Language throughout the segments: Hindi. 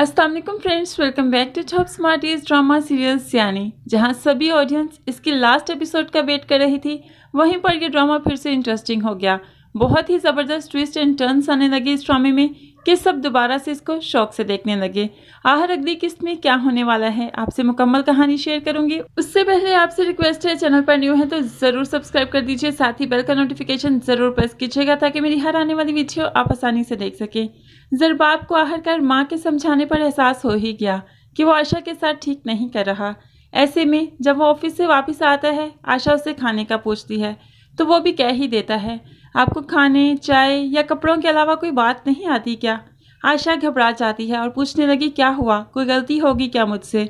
Aslam friends welcome back to top is drama serial Siyani जहां सभी ऑडियंस इसकी लास्ट एपिसोड का वेट कर रही थी वहीं पर यह ड्रामा फिर से इंटरेस्टिंग हो गया बहुत ही ज़बरदस्त ट्विस्ट एंड टर्न्स आने लगे इस ड्रामे में कि सब दोबारा से इसको शौक से देखने लगे आहर अगली किस्त में क्या होने वाला है आपसे मुकम्मल कहानी शेयर करूंगी उससे पहले आपसे रिक्वेस्ट है चैनल पर न्यू है तो ज़रूर सब्सक्राइब कर दीजिए साथ ही बेल का नोटिफिकेशन ज़रूर प्रेस कीजिएगा ताकि मेरी हर आने वाली वीडियो आप आसानी से देख सकें जरबाब को आहर कर माँ के समझाने पर एहसास हो ही गया कि वो आशा के साथ ठीक नहीं कर रहा ऐसे में जब वो ऑफिस से वापस आता है आशा उसे खाने का पूछती है तो वो भी कह ही देता है आपको खाने चाय या कपड़ों के अलावा कोई बात नहीं आती क्या आशा घबरा जाती है और पूछने लगी क्या हुआ कोई गलती होगी क्या मुझसे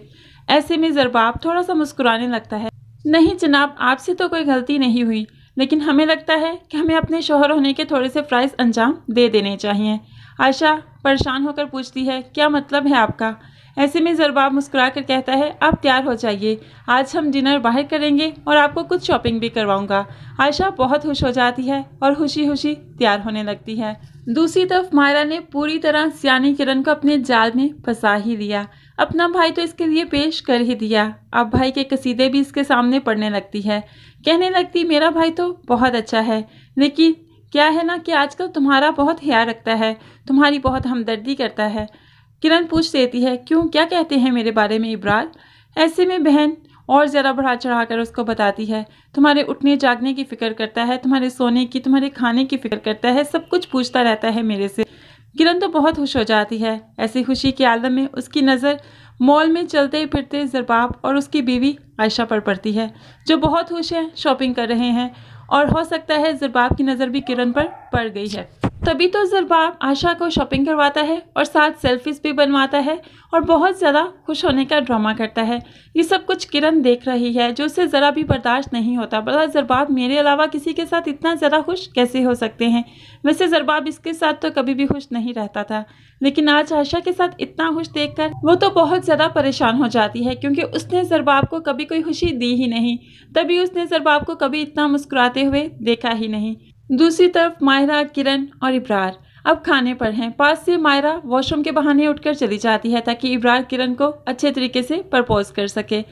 ऐसे में जरबाब थोड़ा सा मुस्कुराने लगता है नहीं जनाब आपसे तो कोई गलती नहीं हुई लेकिन हमें लगता है कि हमें अपने शोहर होने के थोड़े से फ़्राइज अंजाम दे देने चाहिए आशा परेशान होकर पूछती है क्या मतलब है आपका ऐसे में जरबाब मुस्कुरा कर कहता है आप तैयार हो जाइए आज हम डिनर बाहर करेंगे और आपको कुछ शॉपिंग भी करवाऊंगा आयशा बहुत खुश हो जाती है और खुशी खुशी तैयार होने लगती है दूसरी तरफ मायरा ने पूरी तरह सियानी किरण को अपने जाल में फंसा ही लिया अपना भाई तो इसके लिए पेश कर ही दिया अब भाई के कसीदे भी इसके सामने पढ़ने लगती है कहने लगती मेरा भाई तो बहुत अच्छा है लेकिन क्या है ना कि आजकल तुम्हारा बहुत ख्याल रखता है तुम्हारी बहुत हमदर्दी करता है किरण पूछ देती है क्यों क्या कहते हैं मेरे बारे में इब्राल ऐसे में बहन और ज़रा बढ़ा चढ़ा कर उसको बताती है तुम्हारे उठने जागने की फ़िक्र करता है तुम्हारे सोने की तुम्हारे खाने की फ़िक्र करता है सब कुछ पूछता रहता है मेरे से किरण तो बहुत खुश हो जाती है ऐसी खुशी के आलम में उसकी नज़र मॉल में चलते फिरते जरबाब और उसकी बीवी आयशा पर पड़ती है जो बहुत खुश हैं शॉपिंग कर रहे हैं और हो सकता है जरबाब की नज़र भी किरण पर पड़ गई है तभी तो जरबाब आशा को शॉपिंग करवाता है और साथ सेल्फीज भी बनवाता है और बहुत ज़्यादा खुश होने का ड्रामा करता है ये सब कुछ किरण देख रही है जो उसे ज़रा भी बर्दाश्त नहीं होता बड़ा जरबाब मेरे अलावा किसी के साथ इतना ज़्यादा खुश कैसे हो सकते हैं वैसे जरबाब इसके साथ तो कभी भी खुश नहीं रहता था लेकिन आज आशा के साथ इतना खुश कर वो तो बहुत ज़्यादा परेशान हो जाती है क्योंकि उसने जरबाब को कभी कोई खुशी दी ही नहीं तभी उसने जरबाब को कभी इतना मुस्कुराते हुए देखा ही नहीं दूसरी तरफ मायरा किरण और इब्रार अब खाने पर हैं पास से मायरा वॉशरूम के बहाने उठकर चली जाती है ताकि इब्रार किरण को अच्छे तरीके से प्रपोज कर सके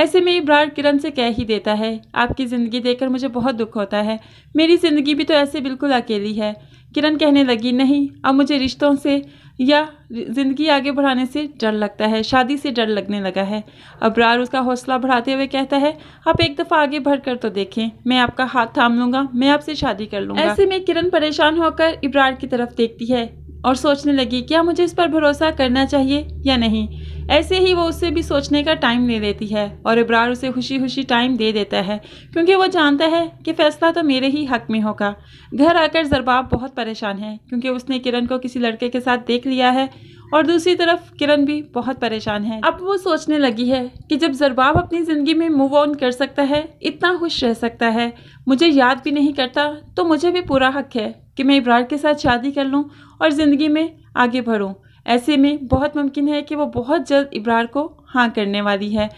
ऐसे में इब्रार किरण से कह ही देता है आपकी ज़िंदगी देखकर मुझे बहुत दुख होता है मेरी ज़िंदगी भी तो ऐसे बिल्कुल अकेली है किरण कहने लगी नहीं अब मुझे रिश्तों से या ज़िंदगी आगे बढ़ाने से डर लगता है शादी से डर लगने लगा है अब्रार उसका हौसला बढ़ाते हुए कहता है आप एक दफ़ा आगे बढ़ कर तो देखें मैं आपका हाथ थाम लूंगा मैं आपसे शादी कर लूंगा ऐसे में किरण परेशान होकर इब्रार की तरफ देखती है और सोचने लगी क्या मुझे इस पर भरोसा करना चाहिए या नहीं ऐसे ही वो उससे भी सोचने का टाइम दे देती है और इब्रार उसे खुशी खुशी टाइम दे देता है क्योंकि वो जानता है कि फ़ैसला तो मेरे ही हक़ में होगा घर आकर जरबाब बहुत परेशान है क्योंकि उसने किरण को किसी लड़के के साथ देख लिया है और दूसरी तरफ किरण भी बहुत परेशान है अब वो सोचने लगी है कि जब जरबाब अपनी ज़िंदगी में मूव ऑन कर सकता है इतना खुश रह सकता है मुझे याद भी नहीं करता तो मुझे भी पूरा हक है कि मैं इब्रार के साथ शादी कर लूँ और ज़िंदगी में आगे बढ़ूँ ऐसे में बहुत मुमकिन है कि वो बहुत जल्द इब्रार को हाँ करने वाली है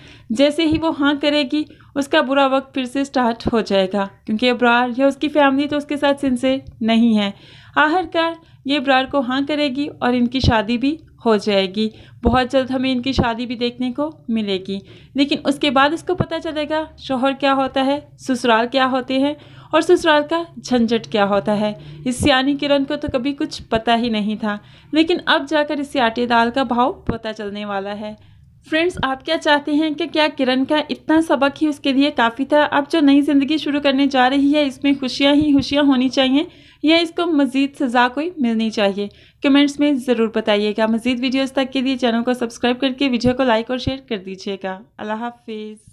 जैसे ही वो हाँ करेगी उसका बुरा वक्त फिर से स्टार्ट हो जाएगा क्योंकि इब्रार या उसकी फैमिली तो उसके साथ सिंसे नहीं है आखिरकार ये इब्रार को हाँ करेगी और इनकी शादी भी हो जाएगी बहुत जल्द हमें इनकी शादी भी देखने को मिलेगी लेकिन उसके बाद इसको पता चलेगा शोहर क्या होता है ससुराल क्या होते हैं और ससुराल का झंझट क्या होता है इस सियानी किरण को तो कभी कुछ पता ही नहीं था लेकिन अब जाकर इस आटे दाल का भाव पता चलने वाला है फ्रेंड्स आप क्या चाहते हैं कि क्या किरण का इतना सबक ही उसके लिए काफ़ी था अब जो नई ज़िंदगी शुरू करने जा रही है इसमें खुशियाँ ही खुशियाँ होनी चाहिए या इसको मज़ीद सज़ा कोई मिलनी चाहिए कमेंट्स में ज़रूर बताइएगा मज़ीद वीडियोज़ तक के लिए चैनल को सब्सक्राइब करके वीडियो को लाइक और शेयर कर दीजिएगा अल्लाह हाफिज़